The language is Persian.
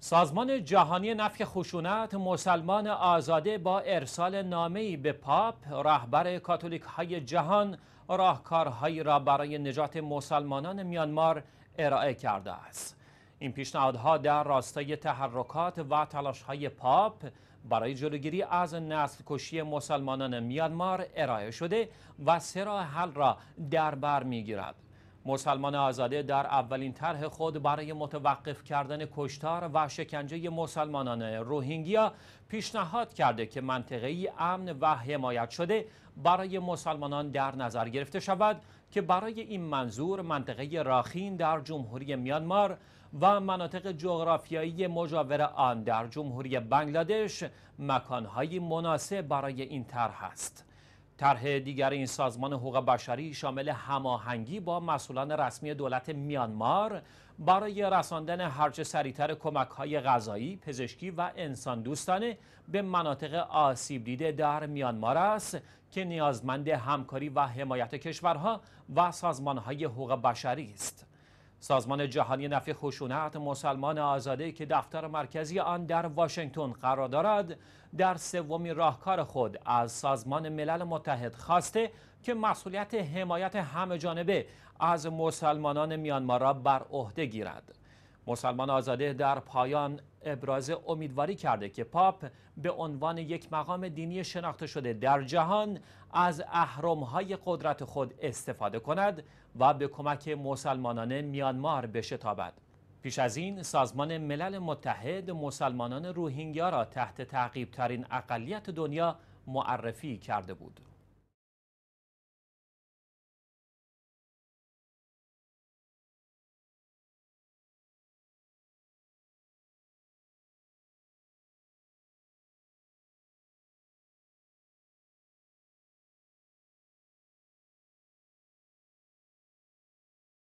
سازمان جهانی نفی خشونت مسلمان آزاده با ارسال نامه‌ای به پاپ رهبر کاتولیک های جهان راهکارهایی را برای نجات مسلمانان میانمار ارائه کرده است این پیشنهادها در راستای تحرکات و تلاشهای پاپ برای جلوگیری از نسل کشی مسلمانان میانمار ارائه شده و سه حل را در بر میگیرد مسلمان آزاده در اولین طرح خود برای متوقف کردن کشتار و شکنجه مسلمانان روهینگیا پیشنهاد کرده که منطقه ای امن و حمایت شده برای مسلمانان در نظر گرفته شود که برای این منظور منطقه راخین در جمهوری میانمار و مناطق جغرافیایی مجاور آن در جمهوری بنگلادش مکانهایی مناسب برای این طرح است. طرح دیگر این سازمان حقوق بشری شامل هماهنگی با مسئولان رسمی دولت میانمار برای رساندن هرچه سریعتر کمک های غذایی، پزشکی و انسان دوستانه به مناطق آسیب دیده در میانمار است که نیازمند همکاری و حمایت کشورها و سازمان های حقوق بشری است. سازمان جهانی نفی خشونت مسلمان آزاده که دفتر مرکزی آن در واشنگتن قرار دارد در سومین راهکار خود از سازمان ملل متحد خواسته که مسئولیت حمایت همه جانبه از مسلمانان میانمار را بر عهده گیرد مسلمان آزاده در پایان ابراز امیدواری کرده که پاپ به عنوان یک مقام دینی شناخته شده در جهان از اهرم‌های قدرت خود استفاده کند و به کمک مسلمانان میانمار تابد. پیش از این سازمان ملل متحد مسلمانان روهینگیا را تحت تعقیب ترین اقلیت دنیا معرفی کرده بود.